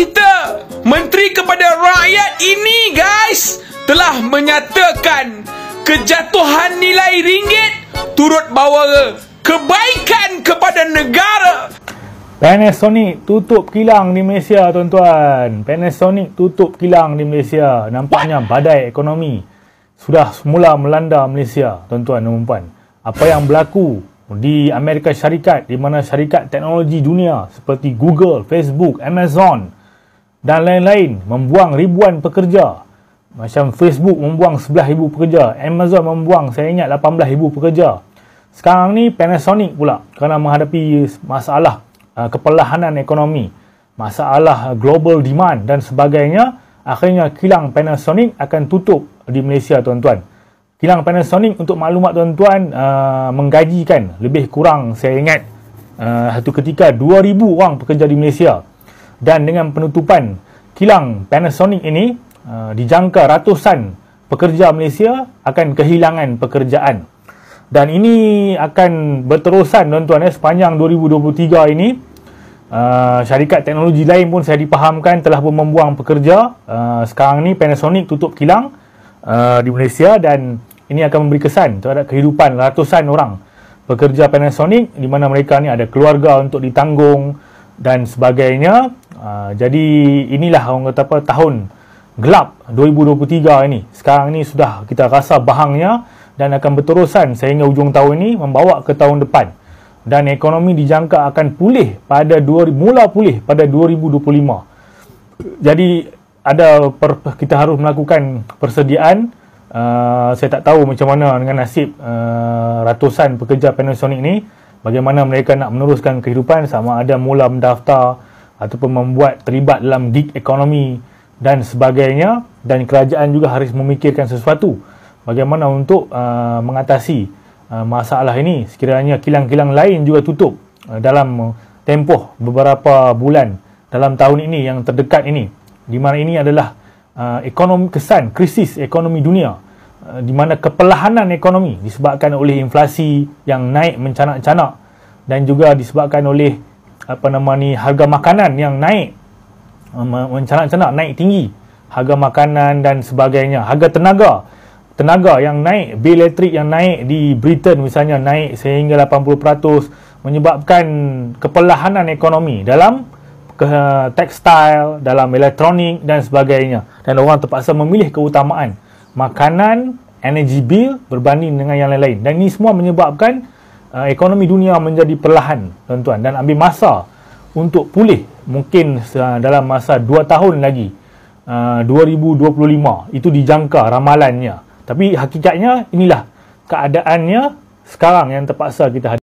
kita Menteri kepada rakyat ini guys Telah menyatakan Kejatuhan nilai ringgit Turut bawa kebaikan kepada negara Panasonic tutup kilang di Malaysia tuan-tuan Panasonic tutup kilang di Malaysia Nampaknya badai ekonomi Sudah mula melanda Malaysia tuan-tuan dan puan Apa yang berlaku di Amerika Syarikat di mana syarikat teknologi dunia seperti Google, Facebook, Amazon dan lain-lain membuang ribuan pekerja. Macam Facebook membuang 11,000 pekerja, Amazon membuang saya ingat 18,000 pekerja. Sekarang ni Panasonic pula kerana menghadapi masalah uh, kepelahanan ekonomi, masalah uh, global demand dan sebagainya, akhirnya kilang Panasonic akan tutup di Malaysia tuan-tuan. Kilang Panasonic untuk maklumat tuan-tuan uh, menggajikan lebih kurang saya ingat uh, satu ketika 2,000 orang pekerja di Malaysia dan dengan penutupan kilang Panasonic ini uh, dijangka ratusan pekerja Malaysia akan kehilangan pekerjaan dan ini akan berterusan tuan-tuan ya sepanjang 2023 ini uh, syarikat teknologi lain pun saya dipahamkan telah pun membuang pekerja uh, sekarang ni Panasonic tutup kilang uh, di Malaysia dan ini akan memberi kesan terhadap kehidupan ratusan orang pekerja Panasonic di mana mereka ni ada keluarga untuk ditanggung dan sebagainya Ah, jadi inilah orang kata apa tahun gelap 2023 ini. Sekarang ini sudah kita rasa bahangnya dan akan berterusan sehingga ujung tahun ini membawa ke tahun depan. Dan ekonomi dijangka akan pulih pada 2000, mula pulih pada 2025. Jadi ada per, kita harus melakukan persediaan Uh, saya tak tahu macam mana dengan nasib uh, ratusan pekerja Panasonic ini, bagaimana mereka nak meneruskan kehidupan sama ada mula mendaftar ataupun membuat terlibat dalam gig ekonomi dan sebagainya dan kerajaan juga harus memikirkan sesuatu bagaimana untuk uh, mengatasi uh, masalah ini sekiranya kilang-kilang lain juga tutup uh, dalam tempoh beberapa bulan dalam tahun ini yang terdekat ini di mana ini adalah uh, ekonomi kesan krisis ekonomi dunia uh, di mana kepelahanan ekonomi disebabkan oleh inflasi yang naik mencanak-canak dan juga disebabkan oleh apa nama ni harga makanan yang naik ah, mencanak-canak naik tinggi harga makanan dan sebagainya harga tenaga tenaga yang naik bil elektrik yang naik di Britain misalnya naik sehingga 80% menyebabkan kepelahanan ekonomi dalam ke tekstil dalam elektronik dan sebagainya dan orang terpaksa memilih keutamaan makanan energy bill berbanding dengan yang lain-lain dan ini semua menyebabkan Ah, ekonomi dunia menjadi perlahan tuan-tuan dan ambil masa untuk pulih mungkin ah, dalam masa 2 tahun lagi 2025 ah, itu dijangka ramalannya tapi hakikatnya inilah keadaannya sekarang yang terpaksa kita hadapi